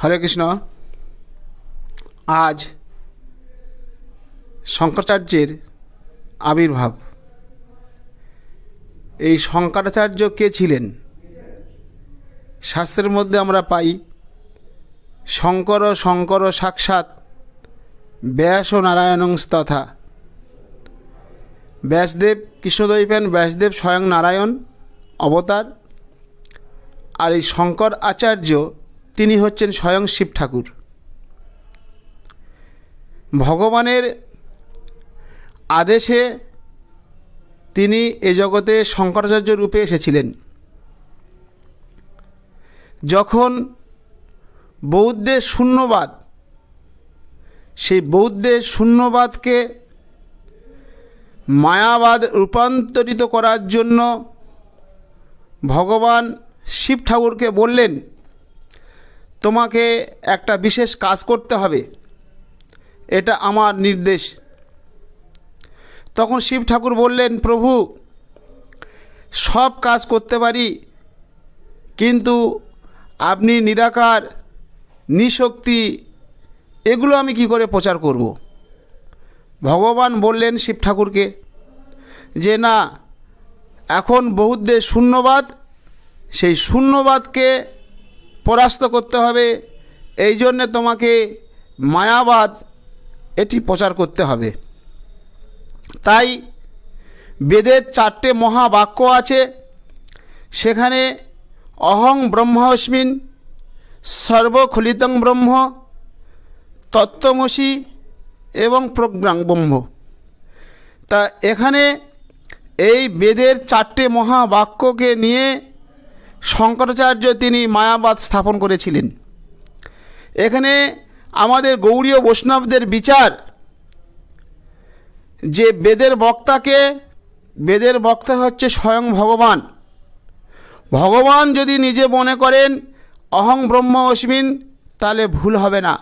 হরে কৃষ্ণ আজ শঙ্করাচার্যের আবির্ভাব এই শঙ্করাচার্য কে ছিলেন শাস্ত্রের মধ্যে আমরা পাই শঙ্কর শঙ্কর সাক্ষাৎ ব্যাস ও নারায়ণংস তথা ব্যাসদেব কৃষ্ণদৈপেন ব্যাসদেব স্বয়ং নারায়ণ অবতার আর এই শঙ্কর আচার্য তিনি হচ্ছেন স্বয়ং শিব ঠাকুর ভগবানের আদেশে তিনি এ জগতে শঙ্করাচার্য রূপে এসেছিলেন যখন বৌদ্ধের শূন্যবাদ সেই বৌদ্ধের শূন্যবাদকে মায়াবাদ রূপান্তরিত করার জন্য ভগবান শিব ঠাকুরকে বললেন তোমাকে একটা বিশেষ কাজ করতে হবে এটা আমার নির্দেশ তখন শিব ঠাকুর বললেন প্রভু সব কাজ করতে পারি কিন্তু আপনি নিরাকার নিশক্তি এগুলো আমি কি করে প্রচার করব ভগবান বললেন শিব ঠাকুরকে যে না এখন বহুদের শূন্যবাদ সেই শূন্যবাদকে পরাস্ত করতে হবে এই জন্যে তোমাকে মায়াবাদ এটি প্রচার করতে হবে তাই বেদের চারটে মহাবাক্য আছে সেখানে অহং ব্রহ্মাস্মিন সর্বখলিতং ব্রহ্ম তত্ত্বমসী এবং প্রজ্ঞাং ব্রহ্ম তা এখানে এই বেদের চারটে মহাবাক্যকে নিয়ে শঙ্করাচার্য তিনি মায়াবাদ স্থাপন করেছিলেন এখানে আমাদের গৌড়ীয় বৈষ্ণবদের বিচার যে বেদের বক্তাকে বেদের বক্তা হচ্ছে স্বয়ং ভগবান ভগবান যদি নিজে মনে করেন অহং ব্রহ্ম অশ্বিন তাহলে ভুল হবে না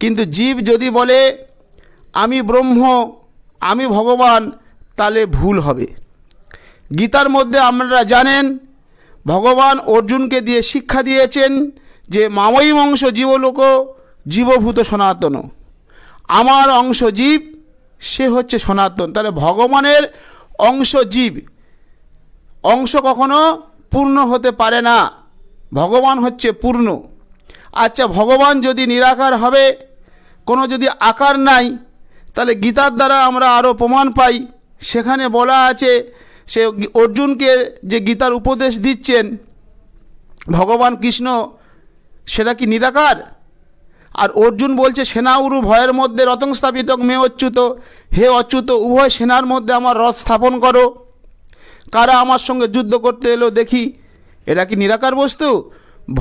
কিন্তু জীব যদি বলে আমি ব্রহ্ম আমি ভগবান তাহলে ভুল হবে গীতার মধ্যে আপনারা জানেন ভগবান অর্জুনকে দিয়ে শিক্ষা দিয়েছেন যে মাময়ী অংশ জীবলোক জীবভূত সনাতন আমার অংশ জীব সে হচ্ছে সনাতন তাহলে ভগবানের অংশ জীব অংশ কখনো পূর্ণ হতে পারে না ভগবান হচ্ছে পূর্ণ আচ্ছা ভগবান যদি নিরাকার হবে কোনো যদি আকার নাই তাহলে গীতার দ্বারা আমরা আরও প্রমাণ পাই সেখানে বলা আছে সে অর্জুনকে যে গীতার উপদেশ দিচ্ছেন ভগবান কৃষ্ণ সেটা কি নিরাকার আর অর্জুন বলছে সেনাউরু ভয়ের মধ্যে রতং স্থাপিত মে অচ্যুত হে অচ্যুত উভয় সেনার মধ্যে আমার রথ স্থাপন করো কারা আমার সঙ্গে যুদ্ধ করতে এলো দেখি এটা কি নিরাকার বস্তু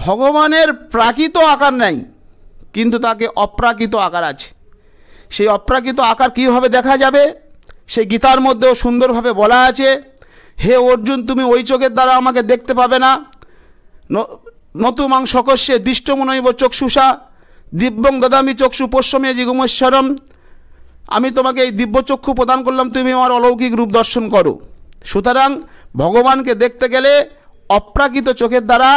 ভগবানের প্রাকৃত আকার নাই কিন্তু তাকে অপ্রাকৃত আকার আছে সেই অপ্রাকৃত আকার কীভাবে দেখা যাবে সেই গীতার মধ্যেও সুন্দরভাবে বলা আছে হে অর্জুন তুমি ওই চোখের দ্বারা আমাকে দেখতে পাবে না নতুমাং সকস্যে দৃষ্টমনৈব চক্ষুষা দিব্যং দাদামি চক্ষু পশ্চমে জিগুমেশ্বরম আমি তোমাকে এই দিব্যচক্ষু প্রদান করলাম তুমি আমার অলৌকিক রূপ দর্শন করো সুতরাং ভগবানকে দেখতে গেলে অপ্রাকৃত চোখের দ্বারা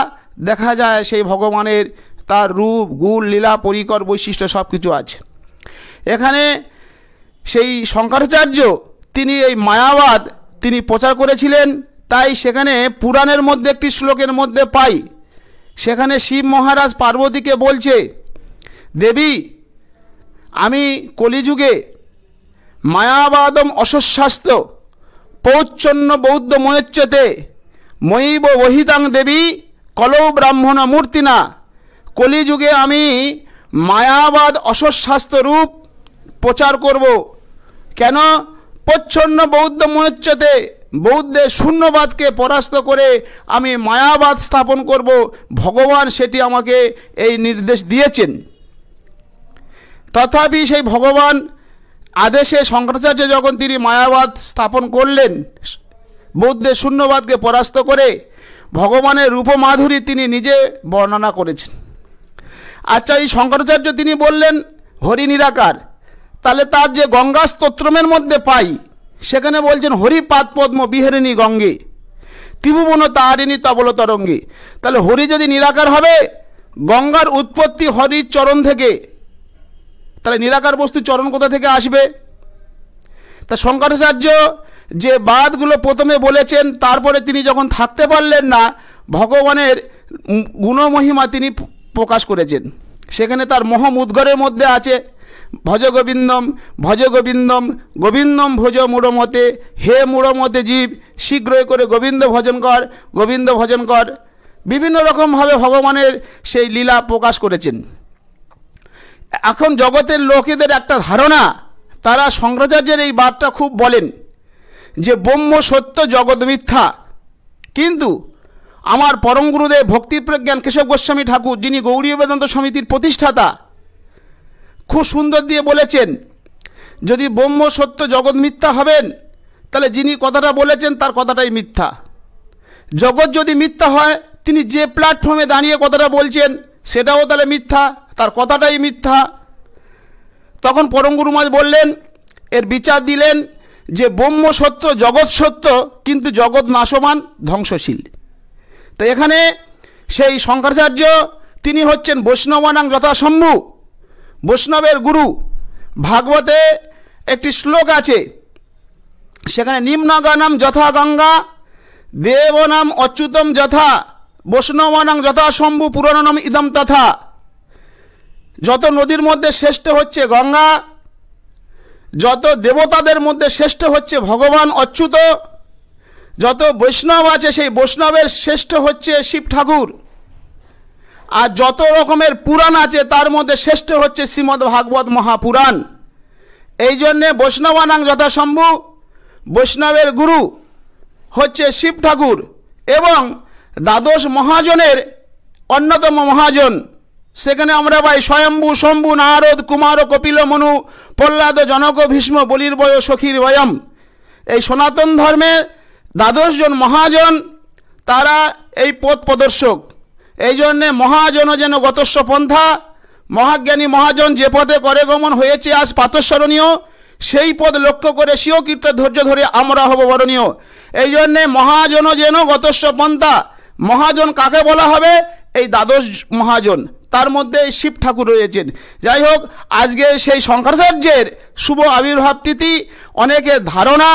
দেখা যায় সেই ভগবানের তার রূপ গুণ লীলা পরিকর বৈশিষ্ট্য সব কিছু আছে এখানে সেই শঙ্করাচার্য তিনি এই মায়াবাদ তিনি প্রচার করেছিলেন তাই সেখানে পুরাণের মধ্যে একটি শ্লোকের মধ্যে পাই সেখানে শিব মহারাজ পার্বতীকে বলছে দেবী আমি কলিযুগে মায়াবাদম অসস্বাস্থ্য পৌচ্ছন্ন বৌদ্ধ ময়চ্চতে ময়ীব বহিতাং দেবী কলৌ ব্রাহ্মণ না কলিযুগে আমি মায়াবাদ অসস্বাস্থ্য রূপ প্রচার করব কেন প্রচ্ছন্ন বৌদ্ধ মহোচ্চতে বৌদ্ধের শূন্যবাদকে পরাস্ত করে আমি মায়াবাদ স্থাপন করব ভগবান সেটি আমাকে এই নির্দেশ দিয়েছেন তথাপি সেই ভগবান আদেশে শঙ্করাচার্য যখন তিনি মায়াবাদ স্থাপন করলেন বৌদ্ধের শূন্যবাদকে পরাস্ত করে ভগবানের রূপমাধুরী তিনি নিজে বর্ণনা করেছেন আচ্ছা এই শঙ্করাচার্য তিনি বললেন হরি নিরাকার তাহলে তার যে গঙ্গা স্তোত্রমের মধ্যে পাই সেখানে বলছেন হরিপাদ পদ্ম বিহারিণী গঙ্গে ত্রিভুবন তাহারিণী তবল তরঙ্গে তাহলে হরি যদি নিরাকার হবে গঙ্গার উৎপত্তি হরির চরণ থেকে তাহলে নিরাকার বস্তু চরণ কোথা থেকে আসবে তা শঙ্করাচার্য যে বাদগুলো প্রথমে বলেছেন তারপরে তিনি যখন থাকতে পারলেন না ভগবানের গুণমহিমা তিনি প্রকাশ করেছেন সেখানে তার মহম উদ্গরের মধ্যে আছে ভজ গোবিন্দম ভজ গোবিন্দম গোবিন্দম ভোজ মুড়মতে হে মুড়মতে জীব শীঘ্রই করে গোবিন্দ ভজন কর গোবিন্দ ভজন কর বিভিন্ন রকমভাবে ভগবানের সেই লীলা প্রকাশ করেছেন এখন জগতের লোকেদের একটা ধারণা তারা শঙ্করাচার্যের এই বার্তা খুব বলেন যে ব্রহ্ম সত্য জগৎ মিথ্যা কিন্তু আমার পরম গুরুদেব ভক্তিপ্রজ্ঞান কেশব গোস্বামী ঠাকুর যিনি গৌরী বেদান্ত সমিতির প্রতিষ্ঠাতা খুব সুন্দর দিয়ে বলেছেন যদি ব্রহ্ম সত্য জগৎ মিথ্যা হবেন তাহলে যিনি কথাটা বলেছেন তার কথাটাই মিথ্যা জগৎ যদি মিথ্যা হয় তিনি যে প্ল্যাটফর্মে দাঁড়িয়ে কথাটা বলছেন সেটাও তাহলে মিথ্যা তার কথাটাই মিথ্যা তখন পরম গুরু বললেন এর বিচার দিলেন যে ব্রহ্ম সত্য জগৎ সত্য কিন্তু জগৎ নাশমান ধ্বংসশীল তো এখানে সেই শঙ্করাচার্য তিনি হচ্ছেন বৈষ্ণবানাং যথাসম্ভু বৈষ্ণবের গুরু ভাগবতে একটি শ্লোক আছে সেখানে নিম্নগানাম যথা গঙ্গা দেবনাম অচ্যুতম যথা বৈষ্ণবানাং যথাশম্ভু নাম ইদম তথা যত নদীর মধ্যে শ্রেষ্ঠ হচ্ছে গঙ্গা যত দেবতাদের মধ্যে শ্রেষ্ঠ হচ্ছে ভগবান অচ্যুত যত বৈষ্ণব আছে সেই বৈষ্ণবের শ্রেষ্ঠ হচ্ছে শিব ঠাকুর আর যত রকমের পুরাণ আছে তার মধ্যে শ্রেষ্ঠ হচ্ছে শ্রীমদ্ ভাগবত মহাপুরাণ এই জন্যে বৈষ্ণবানাং যথাসম্ভু বৈষ্ণবের গুরু হচ্ছে শিব ঠাকুর এবং দ্বাদশ মহাজনের অন্যতম মহাজন সেখানে আমরা পাই স্বয়ম্ভু শম্ভু নারদ কুমার কপিল মনু প্রহ্লাদ জনক ভীষ্ম বলির বয় সখীর বয়ম এই সনাতন ধর্মের দ্বাদশ জন মহাজন তারা এই পথ প্রদর্শক এই জন্যে মহাজনও যেন গতস্ব পন্থা মহাজ্ঞানী মহাজন যে পথে করে গমন হয়েছে আজ পাতস্মরণীয় সেই পদ লক্ষ্য করে সিও কীর্ত ধৈর্য ধরে আমরা হব বরণীয় এই জন্যে মহাজন যেন গতস্ব পন্থা মহাজন কাকে বলা হবে এই দ্বাদশ মহাজন তার মধ্যে এই শিব ঠাকুর রয়েছেন যাই হোক আজকে সেই শঙ্করাচার্যের শুভ আবির্ভাব তিথি অনেকের ধারণা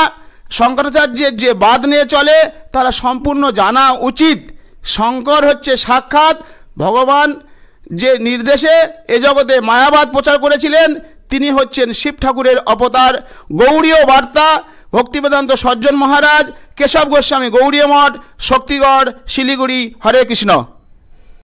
শঙ্করাচার্যের যে বাদ নিয়ে চলে তারা সম্পূর্ণ জানা উচিত শঙ্কর হচ্ছে সাক্ষাৎ ভগবান যে নির্দেশে এ জগতে মায়াবাদ প্রচার করেছিলেন তিনি হচ্ছেন শিব ঠাকুরের অবতার গৌড়ীয় বার্তা ভক্তিবেদান্ত সজ্জন মহারাজ কেশব গোস্বামী গৌড়ীয় মঠ শক্তিগড় শিলিগুড়ি হরে কৃষ্ণ